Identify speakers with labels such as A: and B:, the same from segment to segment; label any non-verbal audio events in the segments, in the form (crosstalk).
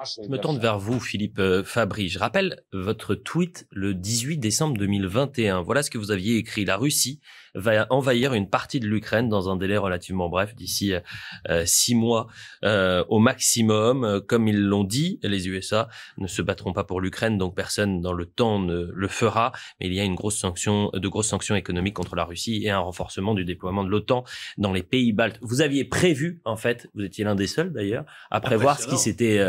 A: Ah, Je me tourne
B: vers vous, Philippe euh, Fabry. Je rappelle votre tweet le 18 décembre 2021. Voilà ce que vous aviez écrit. La Russie va envahir une partie de l'Ukraine dans un délai relativement bref, d'ici euh, euh, six mois au maximum. Comme ils l'ont dit, les USA ne se battront pas pour l'Ukraine, donc personne dans le temps ne le fera. Mais il y a une grosse sanction, de grosses sanctions économiques contre la Russie et un renforcement du déploiement de l'OTAN dans les pays baltes. Vous aviez prévu, en fait, vous étiez l'un des seuls d'ailleurs, à prévoir ce qui s'était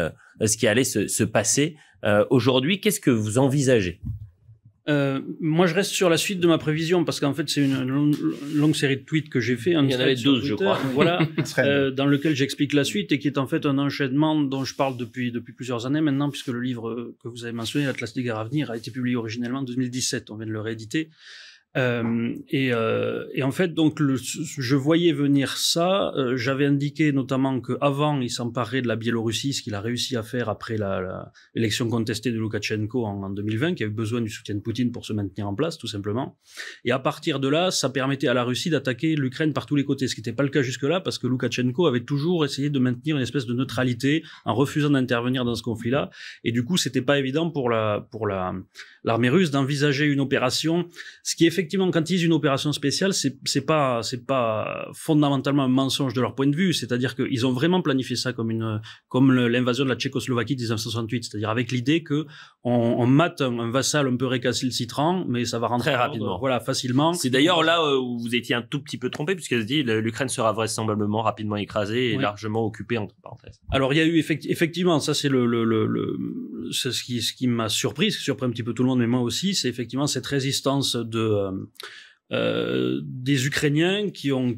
B: euh, ce qui allait se, passer euh, aujourd'hui. Qu'est-ce que vous envisagez
A: euh, moi, je reste sur la suite de ma prévision parce qu'en fait, c'est une longue, série de tweets que j'ai fait. Il y en avait 12, je crois. Voilà, (laughs) dans lequel j'explique la suite et qui est en fait un enchaînement dont je parle depuis, depuis plusieurs années maintenant, puisque le livre que vous avez mentionné, L'Atlas des guerres à venir, a été publié originellement en 2017. On vient de le rééditer. Euh, et, euh, et, en fait, donc, le, je voyais venir ça. Euh, j'avais indiqué notamment qu'avant, il s'emparait de la Biélorussie, ce qu'il a réussi à faire après l'élection la, contestée de Loukachenko en, 2020, qui avait besoin du soutien de Poutine pour se maintenir en place, tout simplement. Et à partir de là, ça permettait à la Russie d'attaquer l'Ukraine par tous les côtés, ce qui n'était pas le cas jusque-là, parce que Loukachenko avait toujours essayé de maintenir une espèce de neutralité en refusant d'intervenir dans ce conflit-là. Et du coup, c'était pas évident pour la pour l'armée russe d'envisager une opération, ce qui est effectivement, quand ils disent une opération spéciale, c'est, c'est pas, c'est pas fondamentalement un mensonge de leur point de vue. C'est-à-dire qu'ils ont vraiment planifié ça comme une, comme l'invasion de la Tchécoslovaquie de 1968. C'est-à-dire avec l'idée que mate un, on vassal un peu citron,
B: mais ça va rentrer très rapidement. voilà, facilement. C'est d'ailleurs là euh, où vous étiez un tout petit peu trompé, puisqu'elle se dit l'Ukraine sera vraisemblablement rapidement écrasée et largement occupée entre parenthèses. Alors il y a eu effectivement, ça c'est
A: le, c'est ce qui, ce qui m'a surpris, ce qui surprend un petit peu tout le monde, mais moi aussi, c'est effectivement cette résistance de euh, um, Euh, des Ukrainiens qui, ont,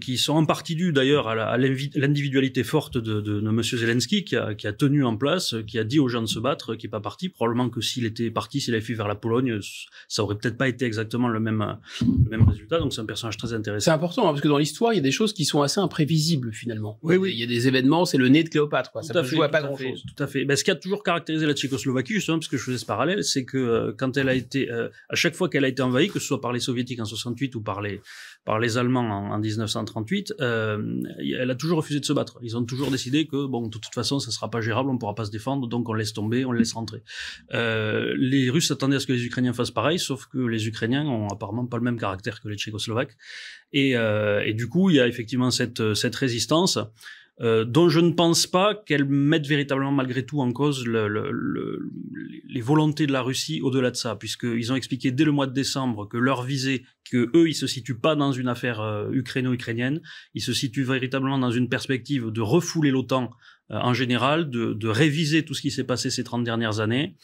A: qui, sont en partie dus d'ailleurs à l'individualité forte de, de, de Zelensky qui a, qui a, tenu en place, qui a dit aux gens de se battre, qui est pas parti. Probablement que s'il était parti, s'il avait fui vers la Pologne, ça
C: aurait peut-être pas été exactement le même, le même résultat. Donc c'est un personnage très intéressant. C'est important hein, parce que dans l'histoire, il y a des choses qui sont assez imprévisibles finalement. Oui, oui. Il y a des événements, c'est le nez de Cléopâtre. Quoi. Tout ça ne joue pas grand-chose. Tout
A: à fait. Ben, ce qui a toujours caractérisé la Tchécoslovaquie, justement, parce que je faisais ce parallèle, c'est que euh, quand elle a été, euh, à chaque fois qu'elle a été envahie, que ce soit par les soviétiques en ou par les, par les Allemands en, 1938, euh, elle a toujours refusé de se battre. Ils ont toujours décidé que, bon, de toute façon, ça sera pas gérable, on ne pourra pas se défendre, donc on laisse tomber, on laisse rentrer. Euh, les Russes attendaient à ce que les Ukrainiens fassent pareil, sauf que les Ukrainiens n'ont apparemment pas le même caractère que les Tchécoslovaques. Euh, et, du coup, il y a effectivement cette, cette résistance. Euh, dont je ne pense pas qu'elles mettent véritablement malgré tout en cause les volontés de la Russie au-delà de ça, puisqu'ils ont expliqué dès le mois de décembre que leur visée, que eux, ils se situent pas dans une affaire euh, ukraino-ukrainienne, ils se situent véritablement dans une perspective de refouler l'OTAN euh, en général, de, de, réviser tout ce qui s'est passé ces 30 dernières années.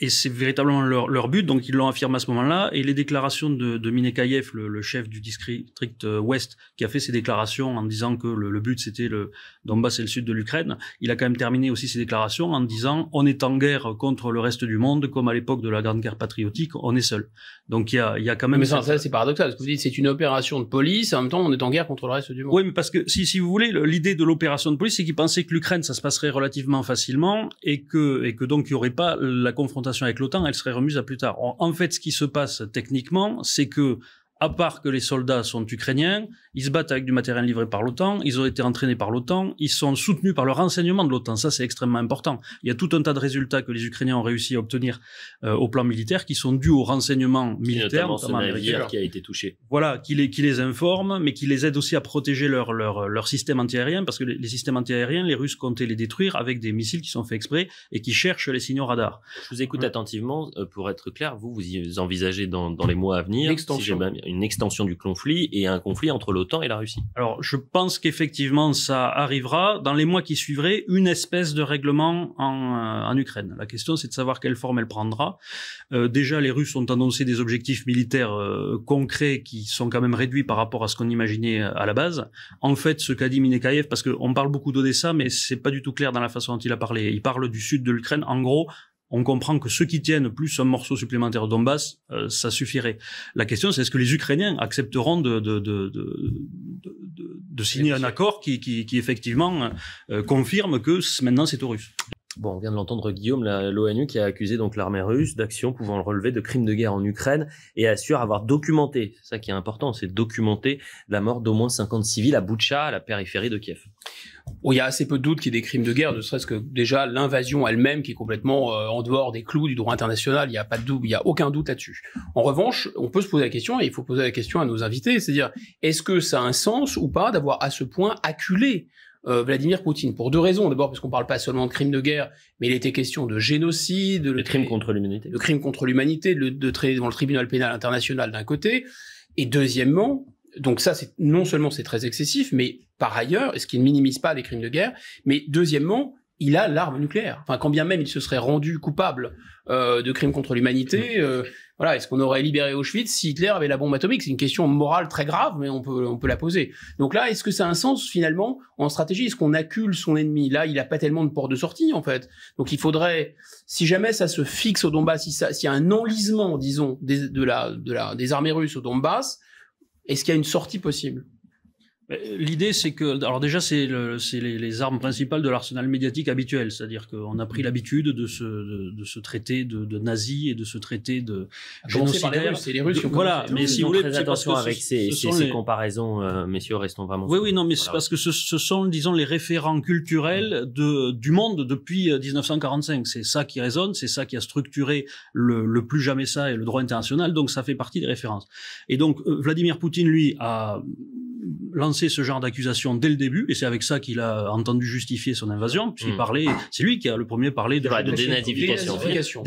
A: Et c'est véritablement leur, leur, but, donc ils l'ont affirmé à ce moment-là. Et les déclarations de, de le, le, chef du district euh, ouest, qui a fait ses déclarations en disant que le, but c'était le Donbass et le sud de l'Ukraine, il a quand même terminé aussi ses déclarations en disant on est en guerre contre le reste du monde, comme à l'époque de la Grande Guerre patriotique, on est seul. Donc il y a, y a quand même... Mais ça, c'est paradoxal, parce que vous dites, c'est une opération de police, en même temps on est en guerre contre le reste du monde. Oui, mais parce que si, si vous voulez, l'idée de l'opération de police, c'est qu'ils pensaient que l'Ukraine, ça se passerait relativement facilement et que, et que donc il n'y aurait pas la confrontation avec l'OTAN, elle serait remise à plus tard. en fait, ce qui se passe techniquement, c'est que à part que les soldats sont ukrainiens, ils se battent avec du matériel livré par l'OTAN, ils ont été entraînés par l'OTAN, ils sont soutenus par le renseignement de l'OTAN. Ça, c'est extrêmement important. Il y a tout un tas de résultats que les Ukrainiens ont réussi à obtenir euh, au plan militaire qui sont dus au renseignement
B: militaire, notamment, qui a été touché.
A: Voilà, qui les, qui les informe, mais qui les aide aussi à protéger leur, leur, système antiaérien, parce que les, systèmes antiaériens, les Russes comptaient
B: les détruire avec des missiles qui sont faits exprès et qui cherchent les signaux radars. Je vous écoute attentivement. Euh, pour être clair, vous, vous envisagez dans, les mois à venir, si j'ai une extension du conflit et un conflit entre l'OTAN et la Russie. Alors, je pense qu'effectivement, ça arrivera. Dans les mois qui suivraient,
A: une espèce de règlement en, euh, Ukraine. La question, c'est de savoir quelle forme elle prendra. Euh, déjà, les Russes ont annoncé des objectifs militaires euh, concrets qui sont quand même réduits par rapport à ce qu'on imaginait à la base. En fait, ce qu'a dit Minekaev, parce qu'on parle beaucoup d'Odessa, mais c'est pas du tout clair dans la façon dont il a parlé. Il parle du sud de l'Ukraine. En gros, on comprend que ceux qui tiennent plus un morceau supplémentaire de Donbass, euh, ça suffirait. La question, c'est est-ce que les Ukrainiens accepteront de, signer un accord qui, effectivement euh, euh, confirme
B: que maintenant c'est aux Russes Bon, on vient de l'entendre Guillaume, l'ONU qui a accusé donc l'armée russe d'actions pouvant le relever de crimes de guerre en Ukraine et assure avoir documenté, c'est ça qui est important, c'est documenter
C: la mort d'au moins 50 civils à Boucha, à la périphérie de Kiev. il y a assez peu de doute qu'il y ait des crimes de guerre, ne serait-ce que déjà l'invasion elle-même qui est complètement euh, en dehors des clous du droit international, il n'y a pas de doute, il n'y a aucun doute là-dessus. En revanche, on peut se poser la question, et il faut poser la question à nos invités, c'est-à-dire est-ce que ça a un sens ou pas d'avoir à ce point acculé euh, Vladimir Poutine pour deux raisons. D'abord parce qu'on ne parle pas seulement de crimes de guerre, mais il était question de génocide, de crimes contre l'humanité, de crime contre l'humanité, de, traiter devant le tribunal pénal international d'un côté, et deuxièmement, donc ça c'est non seulement c'est très excessif, mais par ailleurs, ce qui ne minimise pas les crimes de guerre, mais deuxièmement, il a l'arme nucléaire. Enfin, quand bien même il se serait rendu coupable euh, de crimes contre l'humanité, mm. euh, voilà, est-ce qu'on aurait libéré Auschwitz si Hitler avait la bombe atomique C'est une question morale très grave, mais on peut, on peut la poser. Donc là, est-ce que ça a un sens finalement en stratégie Est-ce qu'on accule son ennemi Là, il n'a pas tellement de port de sortie en fait. Donc il faudrait, si jamais ça se fixe au Donbass, si s'il y a un enlisement, disons, de la, de la, des armées russes au Donbass, est-ce qu'il y a une sortie possible
A: euh, l'idée, c'est que, alors déjà, c'est le, les, les, armes principales de l'arsenal médiatique habituel, c'est-à-dire qu'on a pris mm. l'habitude de se, de, se traiter de, de nazis et de se traiter de ah, génocidaires. C'est les Russes. ont voilà, mais si vous voulez, attention avec ces, ces,
B: comparaisons, euh, messieurs, restons vraiment. Oui,
A: oui, non, mais c'est parce que ce, ce, sont, disons, les référents culturels mm. de, du monde depuis 1945. Euh, c'est ça qui résonne, c'est ça qui a structuré le, le plus jamais ça et le droit international. Donc, ça fait partie des références. Et donc, Vladimir Poutine, lui, a lancé ce genre d'accusation dès le début, et c'est avec ça qu'il a entendu justifier son invasion, puisqu'il mmh. parlait, c'est lui qui a le premier parlé de, de dénazification,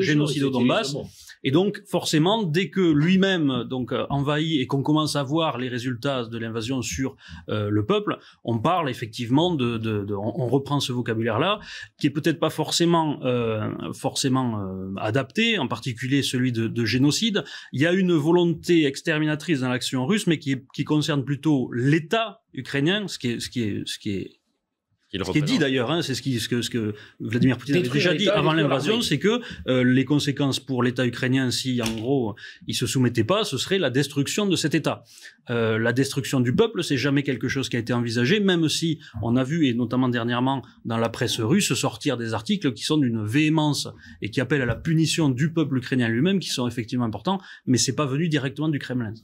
A: génocide au Donbass. Et donc, forcément, dès que lui-même donc euh, envahit et qu'on commence à voir les résultats de l'invasion sur euh, le peuple, on parle effectivement de, on, reprend ce vocabulaire-là, qui est peut-être pas forcément euh, forcément adapté, en particulier celui de, génocide. Il y a une volonté exterminatrice dans l'action russe, mais qui, qui concerne plutôt l'État ukrainien, ce qui est, ce qui est, ce qui est ce qui est dit d'ailleurs, hein, c'est ce, que, ce que Vladimir Poutine a déjà dit avant l'invasion, c'est que euh, les conséquences pour l'État ukrainien, si en gros il se soumettait pas, ce serait la destruction de cet État. Euh, la destruction du peuple, c'est jamais quelque chose qui a été envisagé, même si on a vu, et notamment dernièrement dans la presse russe, sortir des articles qui sont d'une véhémence et qui appellent à la punition du peuple ukrainien lui-même, qui sont effectivement importants, mais c'est pas venu directement du Kremlin.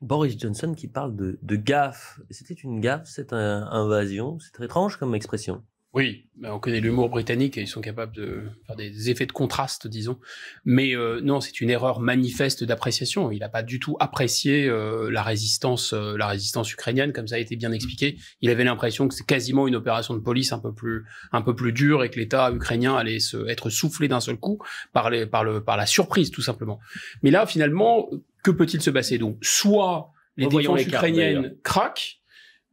A: Boris Johnson
B: qui parle de, de gaffe. C'était une gaffe, cette invasion. C'est très étrange comme expression.
C: Oui, bah, on connaît l'humour britannique et ils sont capables de faire des effets de contraste, disons. Mais euh, non, c'est une erreur manifeste d'appréciation. Il n'a pas du tout apprécié euh, la résistance, euh, la résistance ukrainienne, comme ça a été bien expliqué. Il avait l'impression que c'est quasiment une opération de police un peu plus, un peu plus dure et que l'État ukrainien allait se, être soufflé d'un seul coup par les, par le, par la surprise, tout simplement. Mais là, finalement, que peut-il se passer Donc, soit les défenses ukrainiennes craquent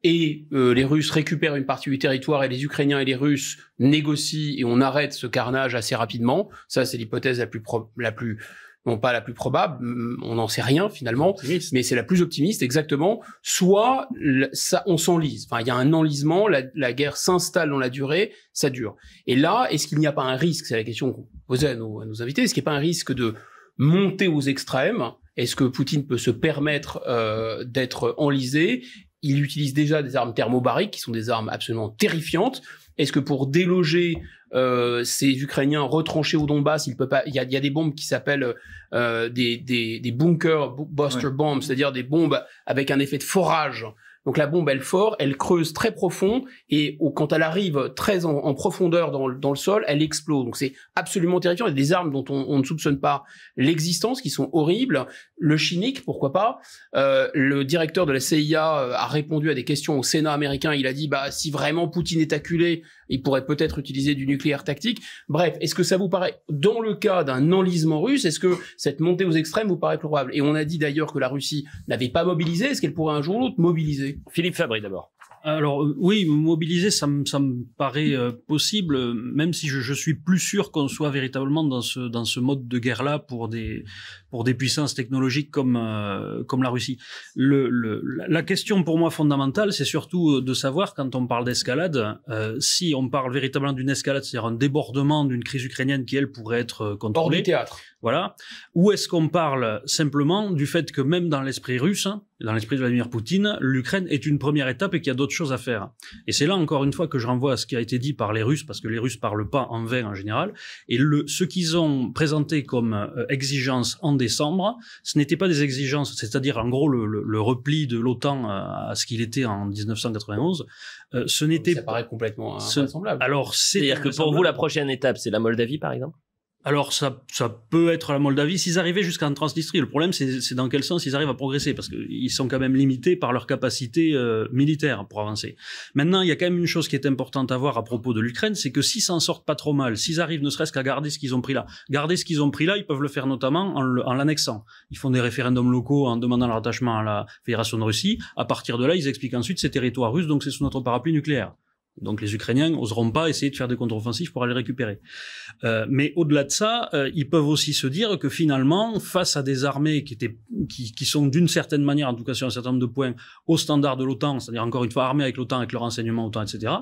C: et euh, les Russes récupèrent une partie du territoire et les Ukrainiens et les Russes négocient et on arrête ce carnage assez rapidement. Ça, c'est l'hypothèse la plus la plus non pas la plus probable, mm, on n'en sait rien finalement, mais c'est la plus optimiste exactement. Soit ça, on s'enlise. Enfin, il y a un enlisement, la, la guerre s'installe dans la durée, ça dure. Et là, est-ce qu'il n'y a pas un risque C'est la question qu'on posait à nos, à nos invités. Est-ce qu'il n'y a pas un risque de monter aux extrêmes Est-ce que Poutine peut se permettre euh, d'être enlisé il utilise déjà des armes thermobariques qui sont des armes absolument terrifiantes. Est-ce que pour déloger euh, ces Ukrainiens retranchés au Donbass, il peut pas. Il y a, des bombes qui s'appellent euh, des, des, des bunker buster bombs, c'est-à-dire des bombes avec un effet de forage. Donc la bombe, elle fort, elle creuse très profond et oh, quand elle arrive très en, profondeur dans, le sol, elle explose. Donc c'est absolument terrifiant. Il y a des armes dont on ne soupçonne pas l'existence qui sont horribles le chimique, pourquoi pas. Euh, le directeur de la CIA euh, a répondu à des questions au Sénat américain. Il a dit, bah, si vraiment Poutine est acculé, il pourrait peut-être utiliser du nucléaire tactique. Bref, est-ce que ça vous paraît, dans le cas d'un enlisement russe, est-ce que cette montée aux extrêmes vous paraît probable Et on a dit d'ailleurs que la Russie n'avait pas mobilisé. Est-ce qu'elle pourrait un jour ou l'autre mobiliser Philippe Fabry d'abord alors euh, oui, mobiliser, ça me,
A: paraît euh, possible, même si je, je suis plus sûr qu'on soit véritablement dans ce dans ce mode de guerre là pour des pour des puissances technologiques comme euh, comme la Russie. Le, la question pour moi fondamentale, c'est surtout de savoir quand on parle d'escalade, si on parle véritablement d'une escalade, c'est-à-dire un débordement d'une crise ukrainienne qui elle pourrait être contrôlée. Hors du théâtre. Voilà. Ou est-ce qu'on parle simplement du fait que même dans l'esprit russe, hein, dans l'esprit de Vladimir Poutine, l'Ukraine est une première étape et qu'il y a d'autres choses à faire Et c'est là encore une fois que je renvoie à ce qui a été dit par les Russes, parce que les Russes parlent pas en vain en général. Et le, ce qu'ils ont présenté comme euh, exigence en décembre, ce n'était pas des exigences, c'est-à-dire en gros le, repli de l'OTAN euh, à ce qu'il était en 1991. Euh, ce ah n'était ça paraît complètement invraisemblable.
B: alors c'est-à-dire que pour vous la prochaine étape, c'est la Moldavie par exemple
A: alors ça, ça peut être la Moldavie s'ils arrivaient jusqu'en Transnistrie. Le problème, c'est dans quel sens ils arrivent à progresser, parce qu'ils sont quand même limités par leur capacité euh, militaire pour avancer. Maintenant, il y a quand même une chose qui est importante à voir à propos de l'Ukraine, c'est que s'ils s'en sortent pas trop mal, s'ils arrivent ne serait-ce qu'à garder ce qu'ils ont pris là, garder ce qu'ils ont pris là, ils peuvent le faire notamment en l'annexant. Ils font des référendums locaux en demandant leur attachement à la Fédération de Russie. À partir de là, ils expliquent ensuite ces territoires russes, donc c'est sous notre parapluie nucléaire. Donc les Ukrainiens n'oseront pas essayer de faire des contre-offensives pour aller récupérer. Euh, mais au-delà de ça, euh, ils peuvent aussi se dire que finalement, face à des armées qui, étaient, qui, sont d'une certaine manière, en tout cas sur un certain nombre de points, au standard de l'OTAN, c'est-à-dire encore une fois armées avec l'OTAN, avec le renseignement OTAN, etc.,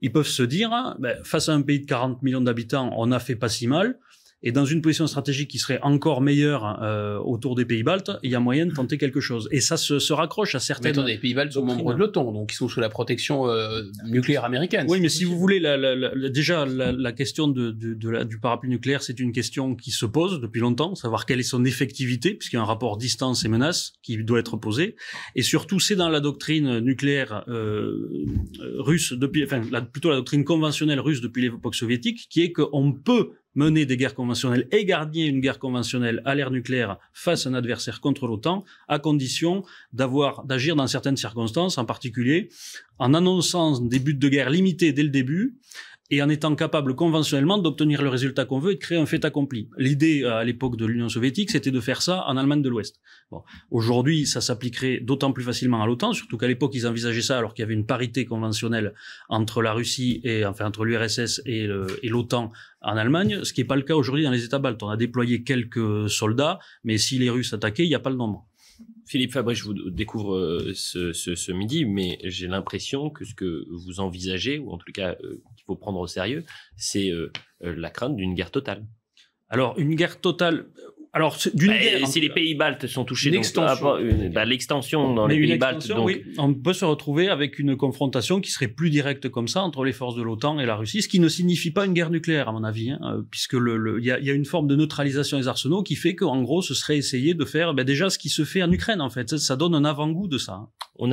A: ils peuvent se dire, hein, ben, face à un pays de 40 millions d'habitants, on a fait pas si mal et dans une position stratégique qui serait encore meilleure euh, autour des pays baltes, il y a moyen de tenter quelque chose. Et ça se, raccroche à certaines. Mais attendez, les pays baltes sont membres de l'OTAN, donc ils sont sous la protection euh, nucléaire américaine. Oui, mais si vous voulez, la, la, déjà la, question de, du parapluie nucléaire, c'est une question qui se pose depuis longtemps, savoir quelle est son effectivité, puisqu'il y a un rapport distance et menace qui doit être posé. Et surtout, c'est dans la doctrine nucléaire euh, russe depuis, enfin plutôt la doctrine conventionnelle russe depuis l'époque soviétique, qui est qu'on peut mener des guerres conventionnelles et garder une guerre conventionnelle à l'ère nucléaire face à un adversaire contre l'OTAN, à condition d'avoir, d'agir dans certaines circonstances, en particulier en annonçant des buts de guerre limités dès le début, et en étant capable conventionnellement d'obtenir le résultat qu'on veut et de créer un fait accompli. L'idée euh, à l'époque de l'Union soviétique, c'était de faire ça en Allemagne de l'Ouest. Bon. Aujourd'hui, ça s'appliquerait d'autant plus facilement à l'OTAN, surtout qu'à l'époque, ils envisageaient ça alors qu'il y avait une parité conventionnelle entre la Russie et, enfin, entre l'URSS et l'OTAN en Allemagne, ce qui n'est pas le cas aujourd'hui dans les États baltes. On a déployé
B: quelques soldats, mais si les Russes attaquaient, il n'y a pas le nombre. Philippe Fabrice, je vous découvre euh, ce, midi, mais j'ai l'impression que ce que vous envisagez, ou en tout cas euh, qu'il faut prendre au sérieux, c'est euh, la crainte d'une guerre totale. Alors, une guerre totale, alors, d'une bah, Si hein. les pays baltes sont touchés, ah, bah, l'extension dans les pays baltes.
A: On peut se retrouver avec une confrontation qui serait plus directe comme ça entre les forces de l'OTAN et la Russie, ce qui ne signifie pas une guerre nucléaire, à mon avis, hein, euh, puisque y, a, une forme de neutralisation des arsenaux qui fait qu'en gros, ce serait essayer de faire ben, déjà ce qui se fait en Ukraine, en fait. Ça, donne un avant-goût de ça. Hein.